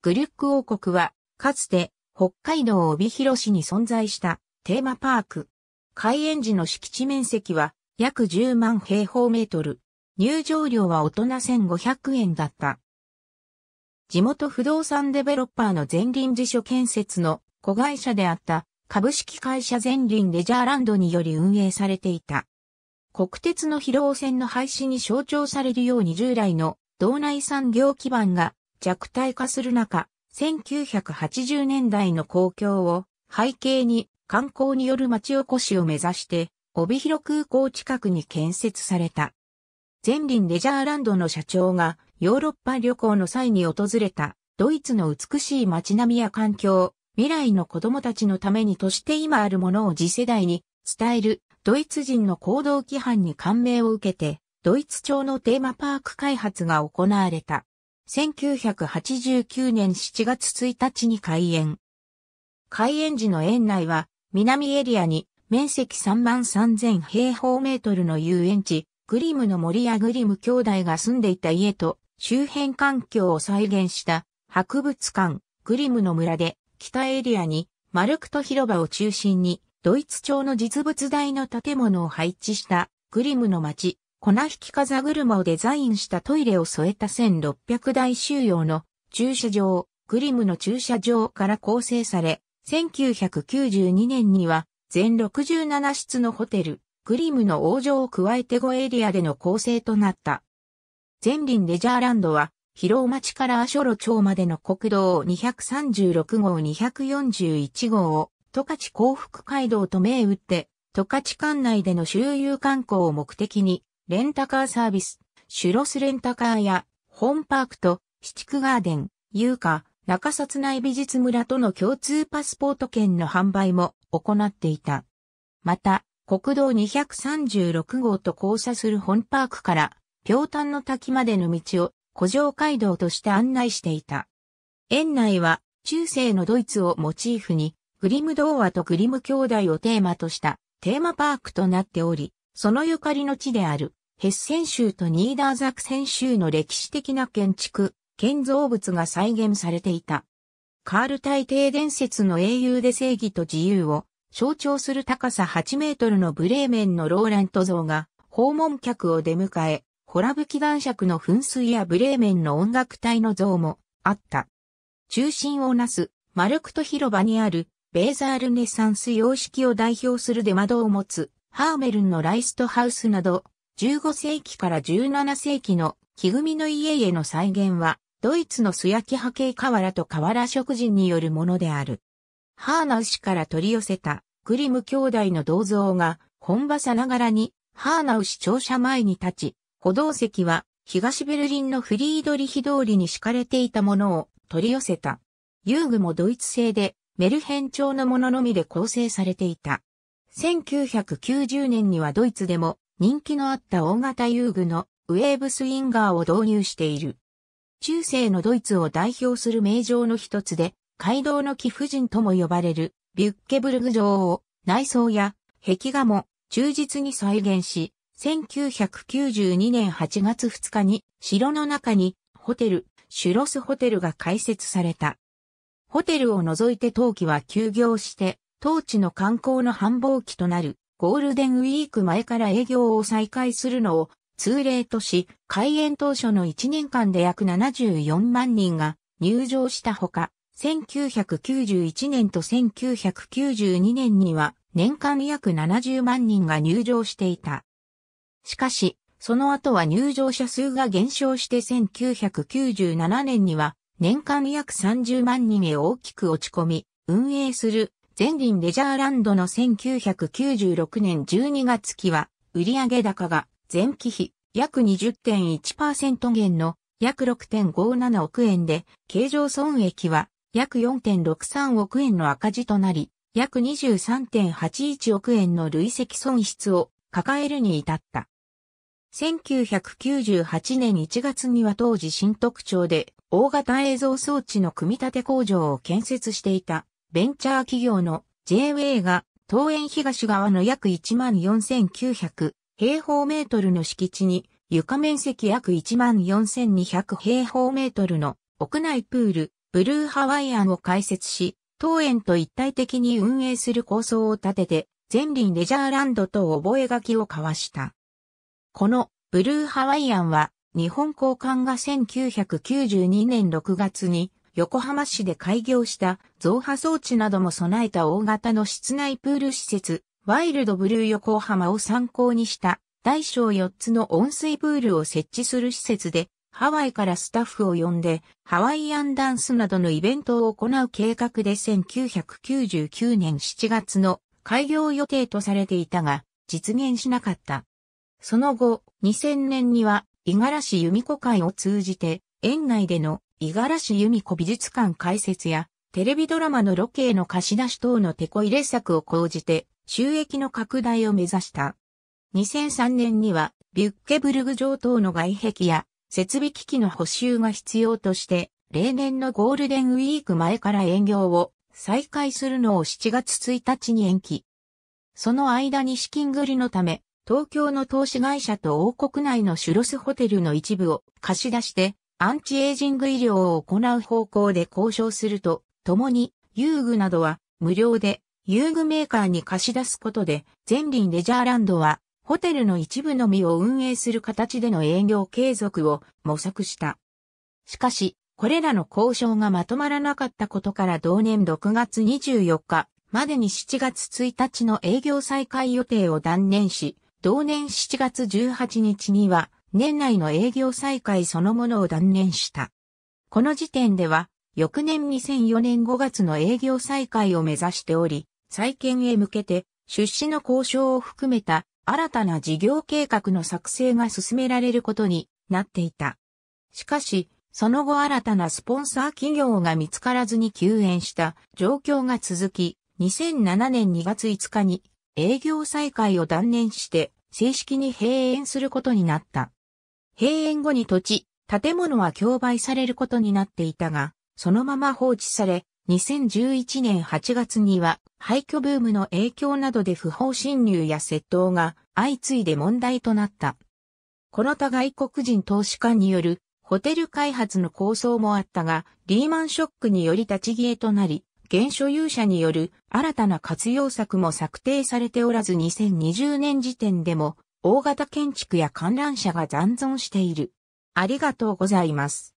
グリュック王国は、かつて、北海道帯広市に存在したテーマパーク。開園時の敷地面積は約10万平方メートル。入場料は大人1500円だった。地元不動産デベロッパーの前臨辞書建設の子会社であった株式会社前臨レジャーランドにより運営されていた。国鉄の広尾線の廃止に象徴されるように従来の道内産業基盤が弱体化する中、1980年代の公共を背景に観光による町おこしを目指して、帯広空港近くに建設された。前輪レジャーランドの社長がヨーロッパ旅行の際に訪れたドイツの美しい街並みや環境、未来の子供たちのためにとして今あるものを次世代に伝えるドイツ人の行動規範に感銘を受けて、ドイツ町のテーマパーク開発が行われた。1989年7月1日に開園。開園時の園内は、南エリアに面積3万3000平方メートルの遊園地、グリムの森やグリム兄弟が住んでいた家と周辺環境を再現した博物館、グリムの村で北エリアにマルクト広場を中心にドイツ町の実物大の建物を配置したグリムの街、粉引き風車をデザインしたトイレを添えた1600台収容の駐車場、グリムの駐車場から構成され、1992年には全67室のホテル、グリムの王城を加えて5エリアでの構成となった。全林レジャーランドは、広尾町からショ路町までの国道236号241号を、十勝幸福街道と銘打って、十勝管内での周遊観光を目的に、レンタカーサービス、シュロスレンタカーや、ホーンパークと、シテクガーデン、優香、中札内美術村との共通パスポート券の販売も行っていた。また、国道236号と交差するホンパークから、平坦の滝までの道を、古城街道として案内していた。園内は、中世のドイツをモチーフに、グリム童話とグリム兄弟をテーマとした、テーマパークとなっており、そのゆかりの地である。ヘッセン州とニーダーザクセン州の歴史的な建築、建造物が再現されていた。カール大帝伝説の英雄で正義と自由を象徴する高さ8メートルのブレーメンのローラント像が訪問客を出迎え、ホラブキ男爵の噴水やブレーメンの音楽隊の像もあった。中心をなすマルクト広場にあるベーザールネサンス様式を代表する出窓を持つハーメルンのライストハウスなど15世紀から17世紀の木組みの家々の再現は、ドイツの素焼き波形瓦と瓦食人によるものである。ハーナウ氏から取り寄せたグリム兄弟の銅像が本場さながらにハーナウ氏庁舎前に立ち、歩道席は東ベルリンのフリードリヒ通りに敷かれていたものを取り寄せた。遊具もドイツ製でメルヘン調のもののみで構成されていた。1990年にはドイツでも人気のあった大型遊具のウェーブスインガーを導入している。中世のドイツを代表する名城の一つで、街道の貴婦人とも呼ばれるビュッケブルグ城を内装や壁画も忠実に再現し、1992年8月2日に城の中にホテル、シュロスホテルが開設された。ホテルを除いて陶器は休業して、当地の観光の繁忙期となるゴールデンウィーク前から営業を再開するのを通例とし、開園当初の1年間で約74万人が入場したほか、1991年と1992年には年間約70万人が入場していた。しかし、その後は入場者数が減少して1997年には年間約30万人へ大きく落ち込み、運営する全林レジャーランドの1996年12月期は、売上高が前期比約20.1%減の約6.57億円で、経常損益は約4.63億円の赤字となり、約23.81億円の累積損失を抱えるに至った。1998年1月には当時新特徴で大型映像装置の組み立て工場を建設していたベンチャー企業の JWA が東園東側の約14,900平方メートルの敷地に床面積約14,200平方メートルの屋内プール、ブルーハワイアンを開設し、当園と一体的に運営する構想を立てて、全林レジャーランドと覚書を交わした。このブルーハワイアンは日本交換が1992年6月に横浜市で開業した増波装置なども備えた大型の室内プール施設、ワイルドブルー横浜を参考にした大小4つの温水プールを設置する施設で、ハワイからスタッフを呼んで、ハワイアンダンスなどのイベントを行う計画で1999年7月の開業予定とされていたが、実現しなかった。その後、2000年には、五十嵐由美子会を通じて、園内での五十嵐由美子美術館開設や、テレビドラマのロケへの貸し出し等の手こ入れ策を講じて、収益の拡大を目指した。2003年には、ビュッケブルグ城等の外壁や、設備機器の補修が必要として、例年のゴールデンウィーク前から営業を再開するのを7月1日に延期。その間に資金繰りのため、東京の投資会社と王国内のシュロスホテルの一部を貸し出して、アンチエイジング医療を行う方向で交渉すると、共に遊具などは無料で遊具メーカーに貸し出すことで、全林レジャーランドはホテルの一部のみを運営する形での営業継続を模索した。しかし、これらの交渉がまとまらなかったことから同年6月24日までに7月1日の営業再開予定を断念し、同年7月18日には年内の営業再開そのものを断念した。この時点では、翌年2004年5月の営業再開を目指しており、再建へ向けて、出資の交渉を含めた新たな事業計画の作成が進められることになっていた。しかし、その後新たなスポンサー企業が見つからずに休園した状況が続き、2007年2月5日に営業再開を断念して正式に閉園することになった。閉園後に土地、建物は競売されることになっていたが、そのまま放置され、2011年8月には廃墟ブームの影響などで不法侵入や窃盗が相次いで問題となった。この他外国人投資家によるホテル開発の構想もあったが、リーマンショックにより立ち消えとなり、現所有者による新たな活用策も策定されておらず2020年時点でも大型建築や観覧車が残存している。ありがとうございます。